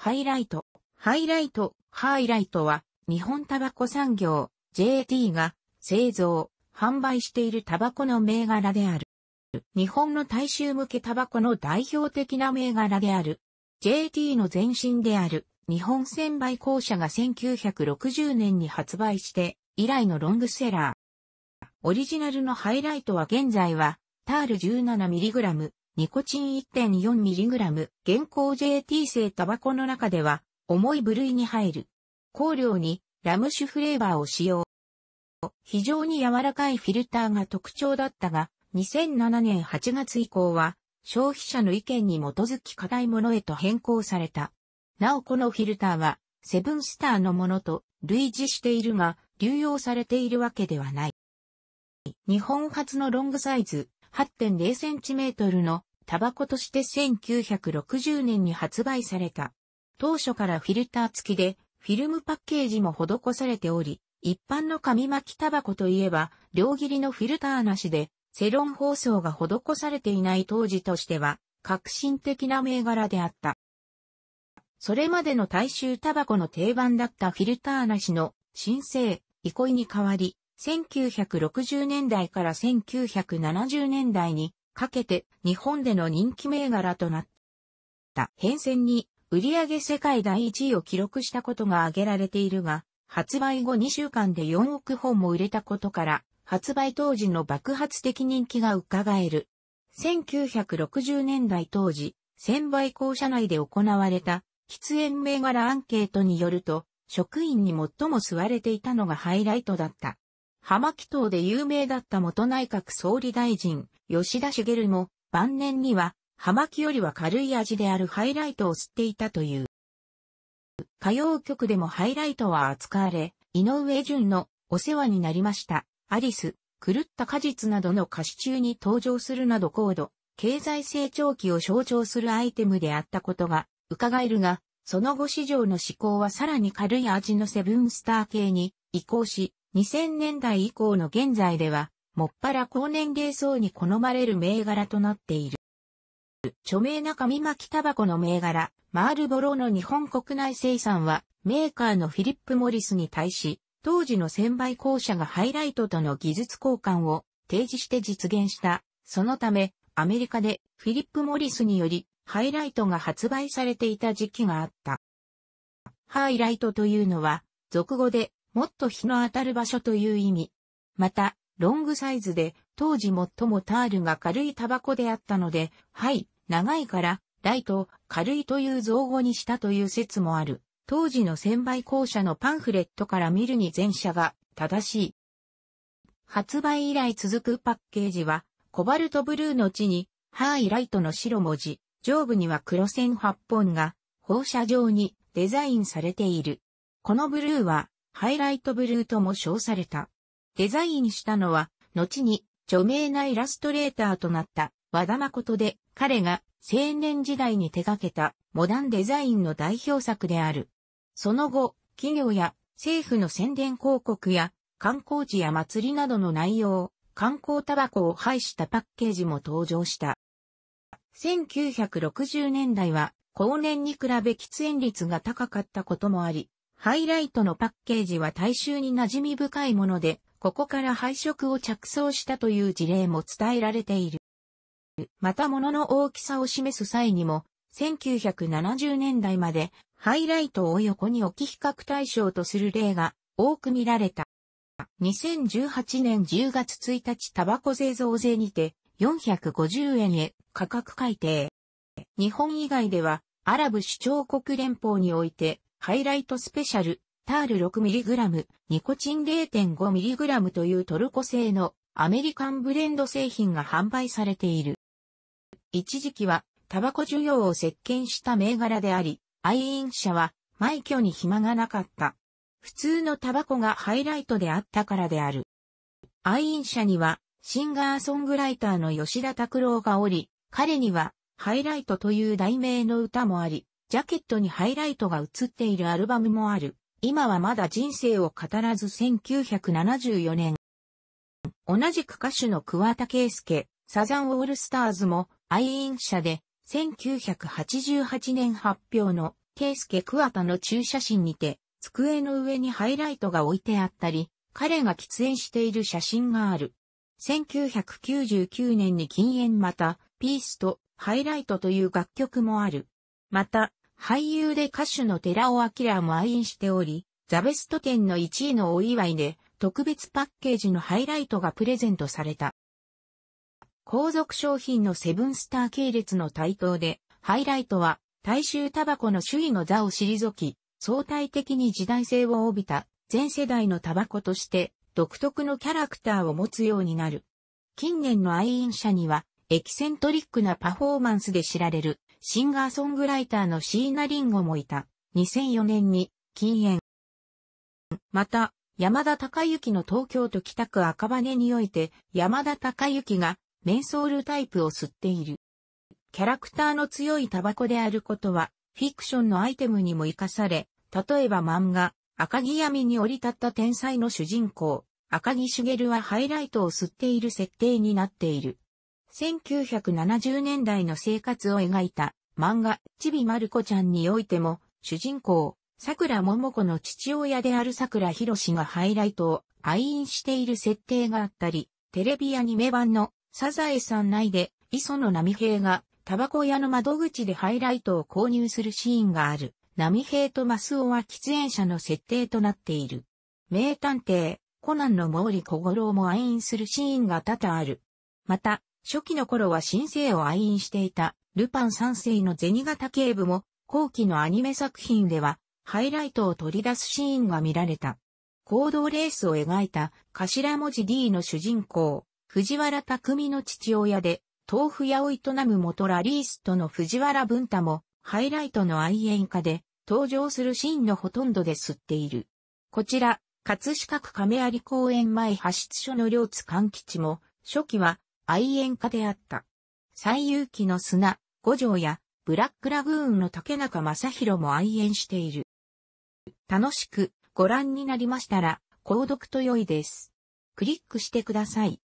ハイライト。ハイライト、ハイライトは、日本タバコ産業、JT が、製造、販売しているタバコの銘柄である。日本の大衆向けタバコの代表的な銘柄である。JT の前身である、日本専売公社が1960年に発売して、以来のロングセラー。オリジナルのハイライトは現在は、タール 17mg、ニコチン 1.4mg、現行 JT 製タバコの中では、重い部類に入る。香料にラム酒フレーバーを使用。非常に柔らかいフィルターが特徴だったが、2007年8月以降は、消費者の意見に基づき硬いものへと変更された。なおこのフィルターは、セブンスターのものと類似しているが、流用されているわけではない。日本初のロングサイズ 8.0cm のタバコとして1960年に発売された。当初からフィルター付きで、フィルムパッケージも施されており、一般の紙巻きタバコといえば、両切りのフィルターなしで、セロン包装が施されていない当時としては、革新的な銘柄であった。それまでの大衆タバコの定番だったフィルターなしの新生、憩いに代わり、1960年代から1970年代にかけて日本での人気銘柄となった。変遷に売上世界第1位を記録したことが挙げられているが、発売後2週間で4億本も売れたことから、発売当時の爆発的人気が伺える。1960年代当時、専売校舎内で行われた喫煙銘柄アンケートによると、職員に最も吸われていたのがハイライトだった。浜木等で有名だった元内閣総理大臣、吉田茂も、晩年には、浜木よりは軽い味であるハイライトを吸っていたという。歌謡曲でもハイライトは扱われ、井上淳のお世話になりました、アリス、狂った果実などの歌詞中に登場するなど高度、経済成長期を象徴するアイテムであったことが、伺えるが、その後市場の思考はさらに軽い味のセブンスター系に移行し、2000年代以降の現在では、もっぱら高年齢層に好まれる銘柄となっている。著名な紙巻きタバコの銘柄、マールボロの日本国内生産は、メーカーのフィリップ・モリスに対し、当時の専売公社がハイライトとの技術交換を提示して実現した。そのため、アメリカでフィリップ・モリスにより、ハイライトが発売されていた時期があった。ハイライトというのは、俗語でもっと日の当たる場所という意味。また、ロングサイズで、当時最もタールが軽いタバコであったので、はい、長いから、ライト、軽いという造語にしたという説もある。当時の専売公社のパンフレットから見るに前者が正しい。発売以来続くパッケージは、コバルトブルーの地に、ハイライトの白文字、上部には黒線8本が放射状にデザインされている。このブルーはハイライトブルーとも称された。デザインしたのは、後に著名なイラストレーターとなった和田誠で、彼が青年時代に手掛けたモダンデザインの代表作である。その後、企業や政府の宣伝広告や観光地や祭りなどの内容、観光タバコを排したパッケージも登場した。1960年代は、後年に比べ喫煙率が高かったこともあり、ハイライトのパッケージは大衆に馴染み深いもので、ここから配色を着想したという事例も伝えられている。また物の大きさを示す際にも、1970年代までハイライトを横に置き比較対象とする例が多く見られた。2018年10月1日タバコ製造税にて450円へ価格改定。日本以外ではアラブ首長国連邦においてハイライトスペシャル、タール 6mg、ニコチン 0.5mg というトルコ製のアメリカンブレンド製品が販売されている。一時期はタバコ需要を席巻した銘柄であり、愛飲者は埋挙に暇がなかった。普通のタバコがハイライトであったからである。愛飲者にはシンガーソングライターの吉田拓郎がおり、彼にはハイライトという題名の歌もあり、ジャケットにハイライトが映っているアルバムもある。今はまだ人生を語らず1974年。同じく歌手の桑田圭介、サザンオールスターズも愛飲者で1988年発表の圭介桑田の駐車誌にて机の上にハイライトが置いてあったり、彼が喫煙している写真がある。1999年に禁煙また、ピースとハイライトという楽曲もある。また、俳優で歌手の寺尾明も愛飲しており、ザベスト10の1位のお祝いで、特別パッケージのハイライトがプレゼントされた。後続商品のセブンスター系列の台頭で、ハイライトは、大衆タバコの首位の座を退き、相対的に時代性を帯びた、全世代のタバコとして、独特のキャラクターを持つようになる。近年の愛飲者には、エキセントリックなパフォーマンスで知られる、シンガーソングライターの椎名林檎もいた。2004年に禁煙。また、山田孝之の東京都北区赤羽において、山田孝之がメンソールタイプを吸っている。キャラクターの強いタバコであることは、フィクションのアイテムにも活かされ、例えば漫画、赤木闇に降り立った天才の主人公、赤木茂はハイライトを吸っている設定になっている。1970年代の生活を描いた漫画、ちびまる子ちゃんにおいても、主人公、桜桃子の父親である桜博士がハイライトを愛飲している設定があったり、テレビアニメ版のサザエさん内で磯野波平がタバコ屋の窓口でハイライトを購入するシーンがある。波平とマスオは喫煙者の設定となっている。名探偵、コナンの毛利小五郎も愛飲するシーンが多々ある。また、初期の頃は新生を愛飲していた、ルパン三世の銭形警部も、後期のアニメ作品では、ハイライトを取り出すシーンが見られた。行動レースを描いた頭文字 D の主人公、藤原匠の父親で、豆腐屋を営む元ラリーストの藤原文太も、ハイライトの愛演家で、登場するシーンのほとんどで吸っている。こちら、葛飾区亀有公園前派出所の両津勘吉も、初期は愛煙家であった。最有機の砂、五条や、ブラックラグーンの竹中正宏も愛煙している。楽しくご覧になりましたら、購読と良いです。クリックしてください。